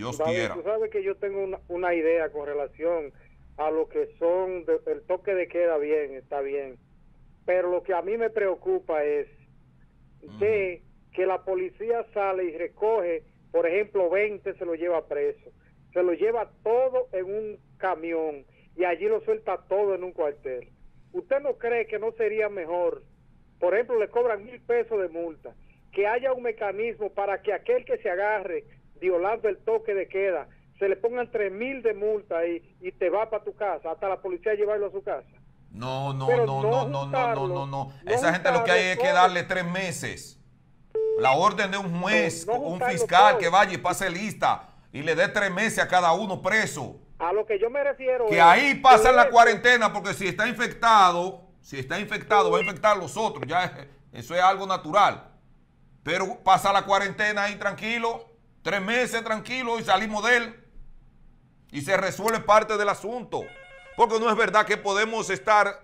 Dios Tú sabes que yo tengo una, idea con relación a lo que son el toque de queda bien, está bien. Pero lo que a mí me preocupa es de que la policía sale y recoge, por ejemplo, 20, se lo lleva preso. Se lo lleva todo en un camión y allí lo suelta todo en un cuartel. ¿Usted no cree que no sería mejor? Por ejemplo, le cobran mil pesos de multa. Que haya un mecanismo para que aquel que se agarre violando el toque de queda, se le pongan tres mil de multa y, te va para tu casa, hasta la policía llevarlo a su casa. No, no, no, no, no, no, no, no, no, Esa gente lo que hay es que darle tres meses. La orden de un juez, un fiscal que vaya y pase lista y le dé tres meses a cada uno preso. A lo que yo me refiero. Que ahí pasa la cuarentena, porque si está infectado, si está infectado, va a infectar a los otros. Ya eso es algo natural. Pero pasa la cuarentena ahí tranquilo Tres meses tranquilo y salimos de él. Y se resuelve parte del asunto. Porque no es verdad que podemos estar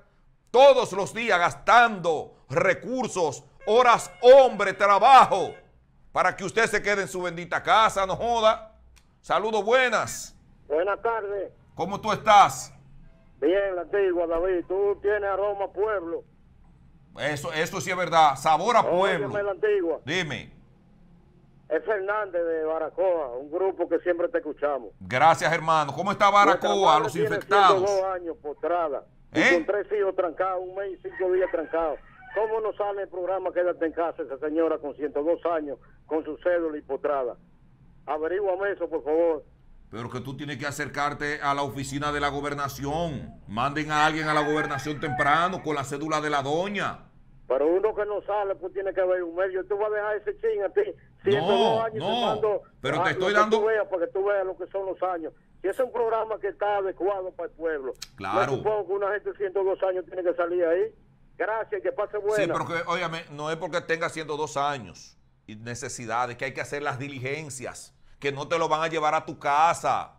todos los días gastando recursos, horas, hombre, trabajo, para que usted se quede en su bendita casa, no joda. Saludos, buenas. Buenas tardes. ¿Cómo tú estás? Bien, la antigua, David. Tú tienes aroma pueblo. Eso, sí es verdad. Sabor a pueblo. Dime. Es Fernández de Baracoa, un grupo que siempre te escuchamos. Gracias, hermano. ¿Cómo está Baracoa, los infectados? Dos años postrada, ¿Eh? con tres hijos trancados, un mes y cinco días trancados. ¿Cómo no sale el programa que Quédate en casa esa señora con 102 años, con su cédula y potrada? Averíguame eso, por favor. Pero que tú tienes que acercarte a la oficina de la gobernación. Manden a alguien a la gobernación temprano con la cédula de la doña. Pero uno que no sale, pues tiene que ver un medio. Tú vas a dejar ese ching a ti. no, años no, pero te estoy dando... Veas, para que tú veas lo que son los años. Si es un programa que está adecuado para el pueblo. Claro. No supongo que una gente de 102 años tiene que salir ahí. Gracias, que pase buena. Sí, pero óyame, no es porque tenga 102 años y necesidades, que hay que hacer las diligencias, que no te lo van a llevar a tu casa.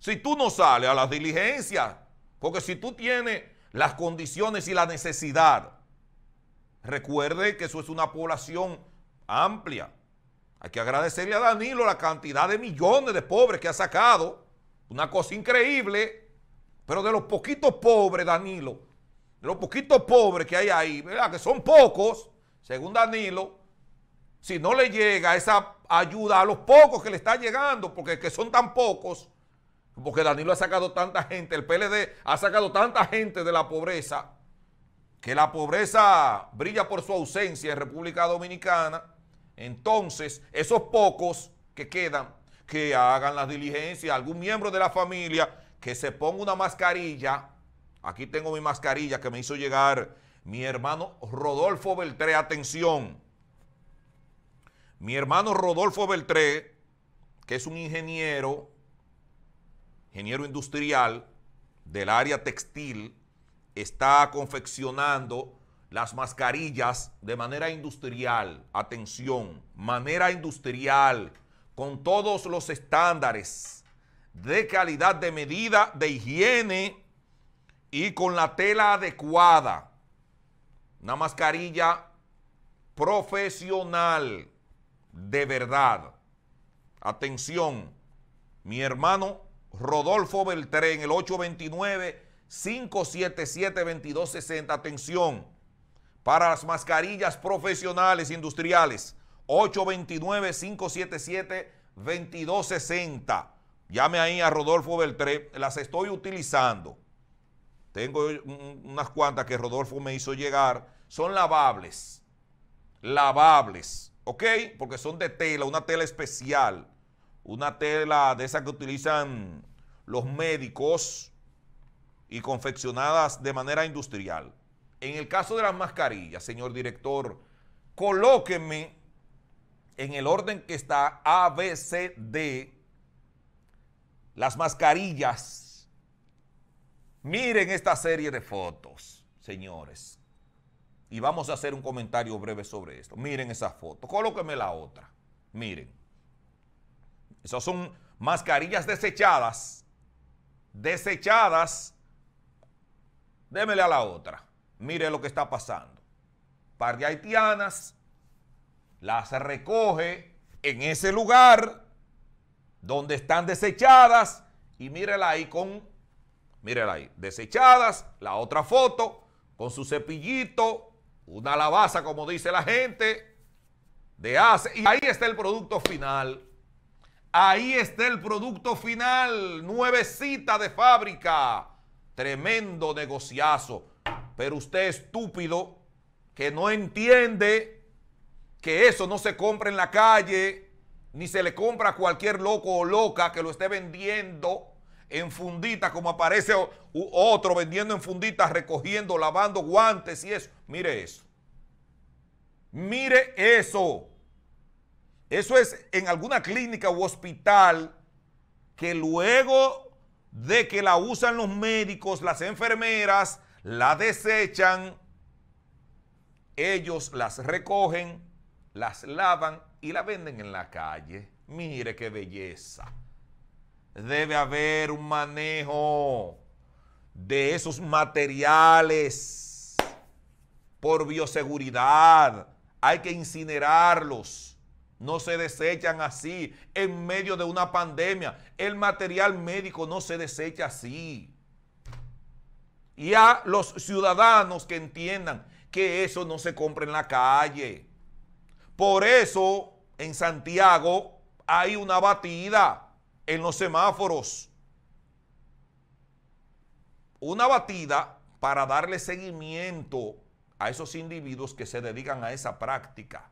Si tú no sales a las diligencias, porque si tú tienes las condiciones y la necesidad Recuerde que eso es una población amplia. Hay que agradecerle a Danilo la cantidad de millones de pobres que ha sacado. Una cosa increíble. Pero de los poquitos pobres, Danilo, de los poquitos pobres que hay ahí, ¿verdad? que son pocos, según Danilo, si no le llega esa ayuda a los pocos que le está llegando, porque son tan pocos, porque Danilo ha sacado tanta gente, el PLD ha sacado tanta gente de la pobreza, que la pobreza brilla por su ausencia en República Dominicana, entonces esos pocos que quedan, que hagan las diligencias, algún miembro de la familia que se ponga una mascarilla, aquí tengo mi mascarilla que me hizo llegar mi hermano Rodolfo Beltré, atención, mi hermano Rodolfo Beltré, que es un ingeniero, ingeniero industrial del área textil, está confeccionando las mascarillas de manera industrial, atención, manera industrial, con todos los estándares de calidad de medida, de higiene y con la tela adecuada. Una mascarilla profesional, de verdad. Atención, mi hermano Rodolfo Beltré en el 829. 577-2260. Atención. Para las mascarillas profesionales industriales, 829-577-2260. Llame ahí a Rodolfo Beltré. Las estoy utilizando. Tengo unas cuantas que Rodolfo me hizo llegar. Son lavables. Lavables. ¿Ok? Porque son de tela, una tela especial. Una tela de esa que utilizan los médicos y confeccionadas de manera industrial. En el caso de las mascarillas, señor director, colóqueme en el orden que está A, B, C, D, las mascarillas. Miren esta serie de fotos, señores. Y vamos a hacer un comentario breve sobre esto. Miren esa foto. Colóqueme la otra. Miren. Esas son mascarillas desechadas. Desechadas démele a la otra. Mire lo que está pasando. Par de haitianas las recoge en ese lugar donde están desechadas y mírela ahí con, mírela ahí, desechadas, la otra foto con su cepillito, una alabaza como dice la gente, de hace, y ahí está el producto final. Ahí está el producto final, nuevecita de fábrica Tremendo negociazo. Pero usted estúpido que no entiende que eso no se compra en la calle, ni se le compra a cualquier loco o loca que lo esté vendiendo en fundita como aparece otro vendiendo en fundita recogiendo, lavando guantes y eso. Mire eso. Mire eso. Eso es en alguna clínica u hospital que luego de que la usan los médicos, las enfermeras, la desechan, ellos las recogen, las lavan y la venden en la calle. Mire qué belleza. Debe haber un manejo de esos materiales por bioseguridad. Hay que incinerarlos no se desechan así en medio de una pandemia. El material médico no se desecha así. Y a los ciudadanos que entiendan que eso no se compra en la calle. Por eso en Santiago hay una batida en los semáforos. Una batida para darle seguimiento a esos individuos que se dedican a esa práctica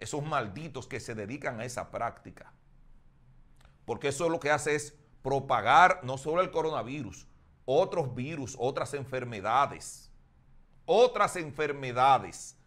esos malditos que se dedican a esa práctica. Porque eso lo que hace es propagar no solo el coronavirus, otros virus, otras enfermedades. Otras enfermedades